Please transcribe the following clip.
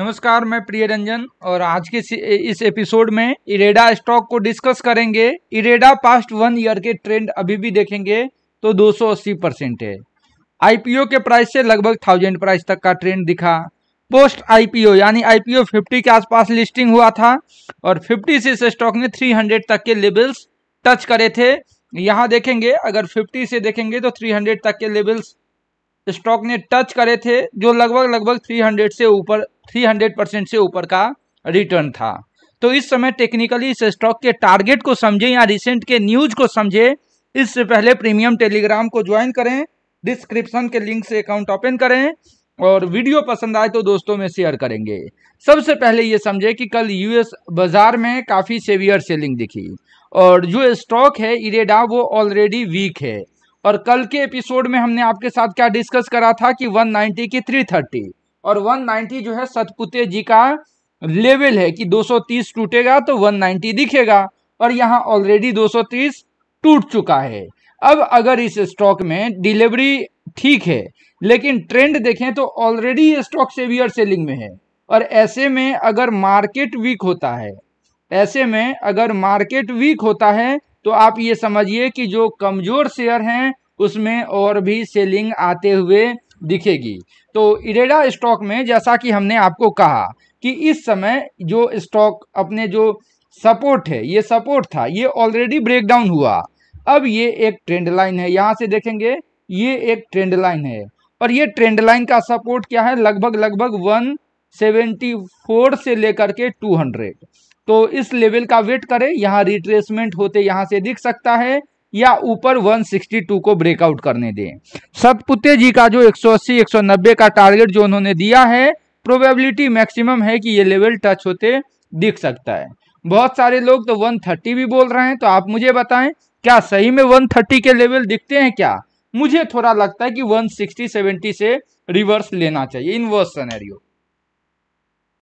नमस्कार मैं प्रिय रंजन और आज के इस एपिसोड में इरेडा स्टॉक को डिस्कस करेंगे इरेडा पास्ट वन ईयर के ट्रेंड अभी भी देखेंगे तो 280 परसेंट है आईपीओ के प्राइस से लगभग थाउजेंड प्राइस तक का ट्रेंड दिखा पोस्ट आईपीओ यानी आईपीओ 50 के आसपास लिस्टिंग हुआ था और 50 से इस स्टॉक ने 300 तक के लेवल्स टच करे थे यहाँ देखेंगे अगर 50 से देखेंगे तो 300 तक के लेवल्स स्टॉक ने टच करे थे जो लगभग लगभग 300 से ऊपर 300 परसेंट से ऊपर का रिटर्न था तो इस समय टेक्निकली इस स्टॉक के टारगेट को समझें या रिसेंट के न्यूज को समझें इससे पहले प्रीमियम टेलीग्राम को ज्वाइन करें डिस्क्रिप्शन के लिंक से अकाउंट ओपन करें और वीडियो पसंद आए तो दोस्तों में शेयर करेंगे सबसे पहले ये समझे कि कल यूएस बाजार में काफ़ी सेवियर सेलिंग दिखी और जो स्टॉक है इरेडा वो ऑलरेडी वीक है और कल के एपिसोड में हमने आपके साथ क्या डिस्कस करा था कि 190 की और 190 जो है सतपुते जी का लेवल है कि 230 टूटेगा तो 190 दिखेगा और यहाँ ऑलरेडी 230 टूट चुका है अब अगर इस स्टॉक में डिलीवरी ठीक है लेकिन ट्रेंड देखें तो ऑलरेडी स्टॉक सेवियर सेलिंग में है और ऐसे में अगर मार्केट वीक होता है ऐसे में अगर मार्केट वीक होता है तो आप ये समझिए कि जो कमजोर शेयर हैं उसमें और भी सेलिंग आते हुए दिखेगी तो इरेडा स्टॉक में जैसा कि हमने आपको कहा कि इस समय जो स्टॉक अपने जो सपोर्ट है ये सपोर्ट था ये ऑलरेडी ब्रेकडाउन हुआ अब ये एक ट्रेंड लाइन है यहाँ से देखेंगे ये एक ट्रेंड लाइन है और ये ट्रेंड लाइन का सपोर्ट क्या है लगभग लगभग 174 से लेकर के 200 तो इस लेवल का वेट करें यहाँ रिट्रेसमेंट होते यहाँ से दिख सकता है या ऊपर 162 को ब्रेकआउट करने दें सतपुते जी का जो 180 190 का टारगेट जो उन्होंने दिया है प्रोबेबिलिटी मैक्सिमम है कि ये लेवल टच होते दिख सकता है बहुत सारे लोग तो 130 भी बोल रहे हैं तो आप मुझे बताएं क्या सही में 130 के लेवल दिखते हैं क्या मुझे थोड़ा लगता है कि 160 70 से रिवर्स लेना चाहिए इनवर्स सनेरियो